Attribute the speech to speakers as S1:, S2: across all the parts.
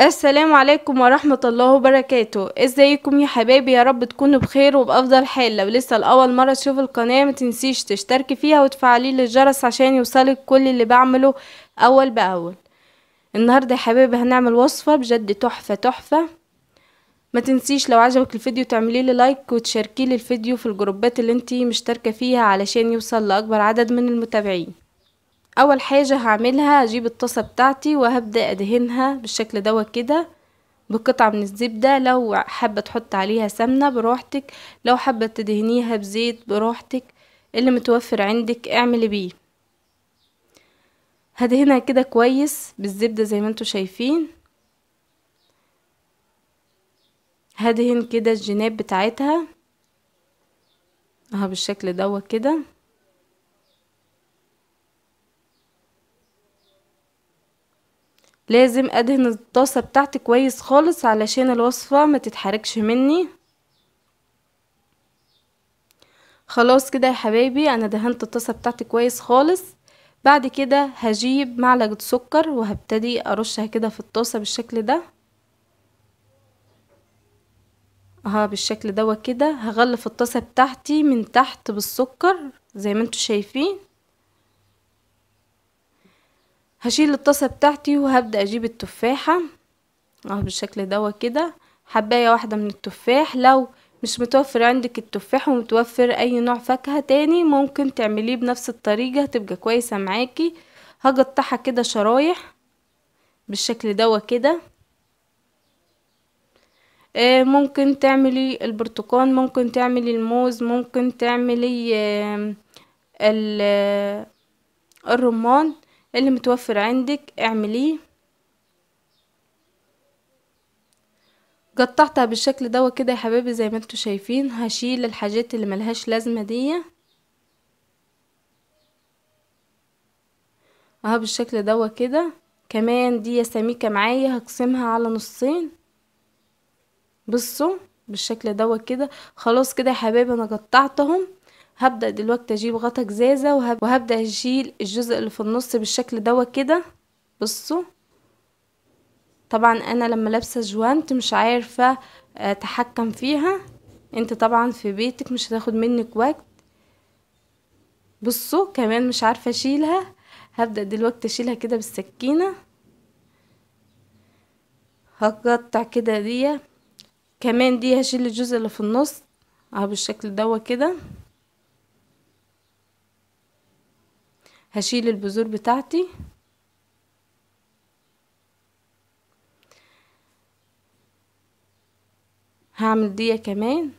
S1: السلام عليكم ورحمة الله وبركاته ازيكم يا حبايبي يا رب تكونوا بخير وبأفضل حال لو لسه لأول مرة تشوف القناة متنسيش تشتركي فيها وتفعلي الجرس عشان يوصلك كل اللي بعمله أول بأول النهاردة يا حبايبي هنعمل وصفة بجد تحفة تحفة ما تنسيش لو عجبك الفيديو تعملي لي لايك وتشاركي لي الفيديو في الجروبات اللي انتي مشتركة فيها علشان يوصل لأكبر عدد من المتابعين اول حاجة هعملها هجيب الطاسة بتاعتي وهبدأ ادهنها بالشكل دوت كده بقطعة من الزبدة لو حابة تحط عليها سمنة براحتك لو حابة تدهنيها بزيت براحتك اللي متوفر عندك اعملي بيه هدهنها كده كويس بالزبدة زي ما انتو شايفين هدهن كده الجناب بتاعتها اهو بالشكل دوت كده لازم ادهن الطاسة بتاعتي كويس خالص علشان الوصفة ما تتحركش مني خلاص كده يا حبايبي انا دهنت الطاسة بتاعتي كويس خالص بعد كده هجيب معلقة سكر وهبتدي ارشها كده في الطاسة بالشكل ده اها بالشكل ده كده هغلف الطاسة بتاعتي من تحت بالسكر زي ما انتوا شايفين هشيل الطاسة بتاعتي وهبدأ اجيب التفاحة اهو بالشكل دوت كده حباية واحدة من التفاح لو مش متوفر عندك التفاح ومتوفر اي نوع فاكهة تاني ممكن تعمليه بنفس الطريقة هتبقى كويسة معاكي هقطعها كده شرايح بالشكل دوت كده آه، ممكن تعملي البرتقال ممكن تعملي الموز ممكن تعملي آه، الرمان اللي متوفر عندك اعمليه قطعتها بالشكل ده كده يا حبايبي زي ما انتوا شايفين هشيل الحاجات اللي ملهاش لازمه دي اه بالشكل ده كده كمان دي سميكه معايا هقسمها على نصين بصوا بالشكل ده كده خلاص كده يا حبايبي انا قطعتهم هبدأ دلوقتي اجيب غطا جزازة وهب... وهبدأ اشيل الجزء اللي في النص بالشكل دوت كده بصوا طبعا انا لما لابسة جوانت مش عارفة آه، اتحكم فيها انت طبعا في بيتك مش هتاخد منك وقت بصوا كمان مش عارفة اشيلها هبدأ دلوقتي اشيلها كده بالسكينة هقطع كده دي كمان دي هشيل الجزء اللي في النص اهو بالشكل دوت كده هشيل البذور بتاعتي هعمل دية كمان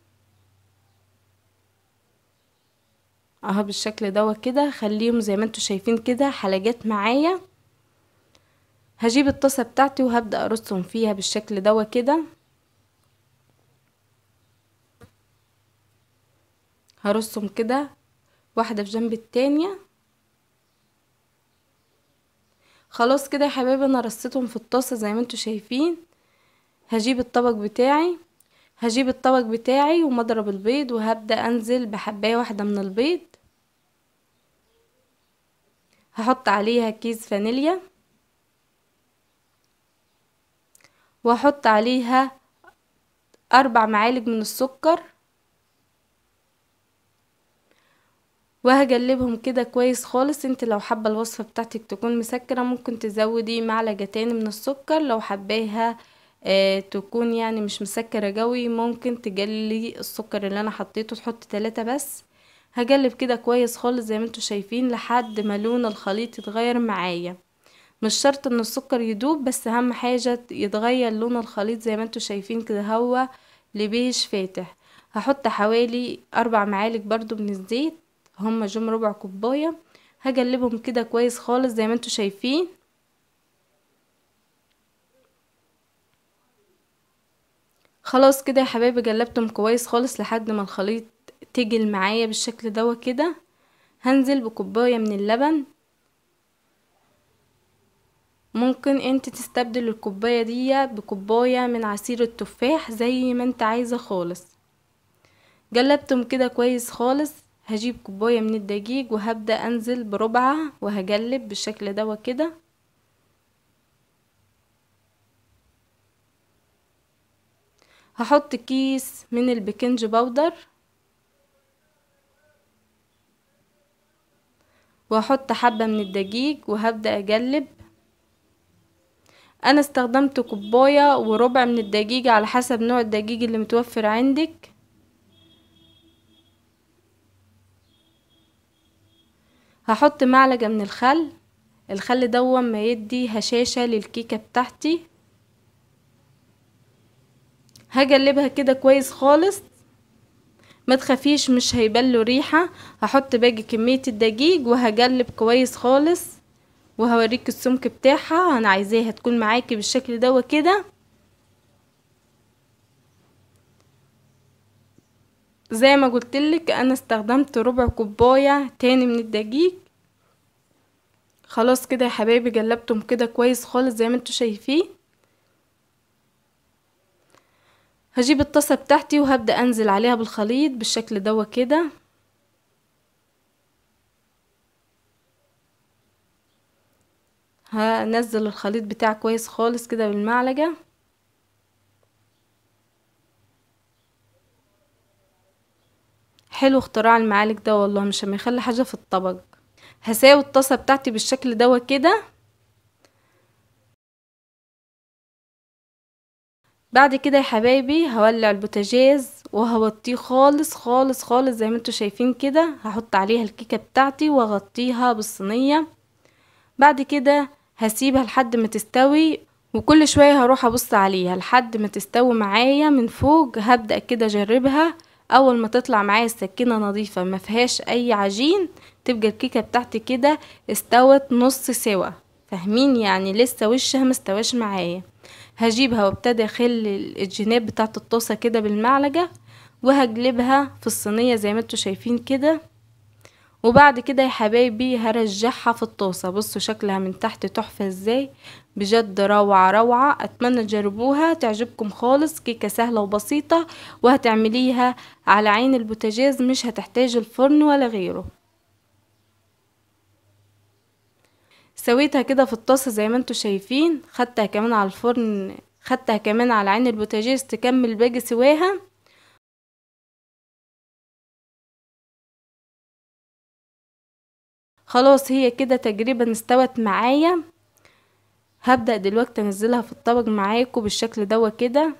S1: اهو بالشكل دوت كده خليهم زي ما انتوا شايفين كده حلقات معايا هجيب الطاسة بتاعتي وهبدأ ارصهم فيها بالشكل دوت كده هرصهم كده واحدة في جنب التانية خلاص كده يا حبايبي انا رصيتهم في الطاسه زي ما انتوا شايفين هجيب الطبق بتاعي هجيب الطبق بتاعي ومضرب البيض وهبدا انزل بحبايه واحده من البيض هحط عليها كيس فانيليا واحط عليها اربع معالج من السكر وهجلبهم كده كويس خالص انت لو حابه الوصفه بتاعتك تكون مسكره ممكن تزودي معلقتين من السكر لو حباها آه تكون يعني مش مسكره قوي ممكن تجلي السكر اللي انا حطيته تحط ثلاثة بس هجلب كده كويس خالص زي ما انتم شايفين لحد ما لون الخليط يتغير معايا مش شرط ان السكر يدوب بس اهم حاجه يتغير لون الخليط زي ما انتم شايفين كده هو لبيش فاتح هحط حوالي اربع معالق برضو من الزيت هما جم ربع كوباية هجلبهم كده كويس خالص زي ما انتوا شايفين خلاص كده يا حبايبي جلبتهم كويس خالص لحد ما الخليط تجل معايا بالشكل ده كده هنزل بكوباية من اللبن ممكن انت تستبدل الكوباية دي بكوباية من عصير التفاح زي ما انت عايزة خالص قلبتهم كده كويس خالص هجيب كوباية من الدقيق وهبدأ انزل بربعة وهجلب بالشكل ده وكده هحط كيس من البيكنج باودر وهحط حبة من الدقيق وهبدأ اجلب انا استخدمت كوباية وربع من الدقيق على حسب نوع الدقيق اللي متوفر عندك هحط معلقة من الخل الخل دو ما يدي هشاشة للكيكة بتاعتي هجلبها كده كويس خالص ما تخافيش مش هيبان ريحة هحط باقي كمية الدقيق وهجلب كويس خالص وهوريك السمك بتاعها انا عايزاها تكون معاكي بالشكل دو كده زي ما قلتلك انا استخدمت ربع كوباية تاني من الدقيق خلاص كده يا حبايبي جلبتهم كده كويس خالص زي ما انتوا شايفين هجيب الطاسة بتاعتي وهبدأ انزل عليها بالخليط بالشكل ده كده هنزل الخليط بتاعي كويس خالص كده بالمعلقة حلو اختراع المعالج ده والله مش هيخلي يخلي حاجه في الطبق هساوي الطاسه بتاعتي بالشكل ده كده بعد كده يا حبايبي هولع البوتاجاز وهوطيه خالص خالص خالص زي ما انتوا شايفين كده هحط عليها الكيكه بتاعتي واغطيها بالصينيه بعد كده هسيبها لحد ما تستوي وكل شويه هروح ابص عليها لحد ما تستوي معايا من فوق هبدا كده اجربها اول ما تطلع معايا السكينه نظيفه ما فيهاش اي عجين تبقى الكيكه بتاعتي كده استوت نص سوا فاهمين يعني لسه وشها مستواش معايا هجيبها وابتدي اخل الجناب بتاعت الطاسه كده بالمعلقه وهجلبها في الصينيه زي ما انتوا شايفين كده وبعد كده يا حبايبي هرجعها في الطاسة بصوا شكلها من تحت تحفة ازاي بجد روعة روعة اتمنى تجربوها تعجبكم خالص كيكة سهلة وبسيطة وهتعمليها على عين البوتاجاز مش هتحتاج الفرن ولا غيره سويتها كده في الطاسة زي ما انتوا شايفين خدتها كمان على الفرن خدتها كمان على عين البوتاجاز تكمل باقي سواها خلاص هي كده تقريبا استوت معايا هبدأ دلوقتي انزلها في الطبق معاكم بالشكل ده كده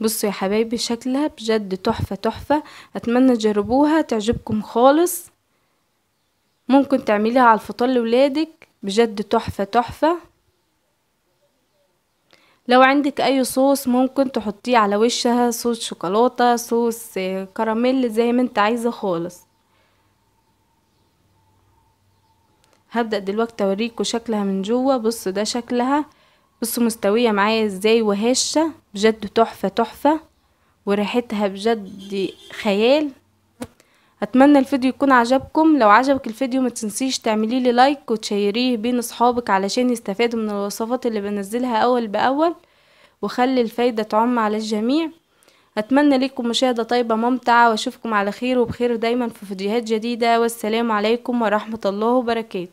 S1: بصوا يا حبايبي شكلها بجد تحفة تحفة اتمنى تجربوها تعجبكم خالص ممكن تعمليها على الفطار لولادك بجد تحفة تحفة لو عندك اي صوص ممكن تحطيه على وشها صوص شوكولاتة صوص آه، كراميل زي ما انت عايزة خالص هبدأ دلوقتي اوريكم شكلها من جوه بصوا ده شكلها بصوا مستوية معايا ازاي وهشة بجد تحفة تحفة وريحتها بجد خيال اتمنى الفيديو يكون عجبكم لو عجبك الفيديو ما تنسيش تعملي لي لايك وتشيريه بين اصحابك علشان يستفادوا من الوصفات اللي بنزلها اول باول وخلي الفايدة تعم على الجميع اتمنى لكم مشاهدة طيبة ممتعة واشوفكم على خير وبخير دايما في فيديوهات جديدة والسلام عليكم ورحمة الله وبركاته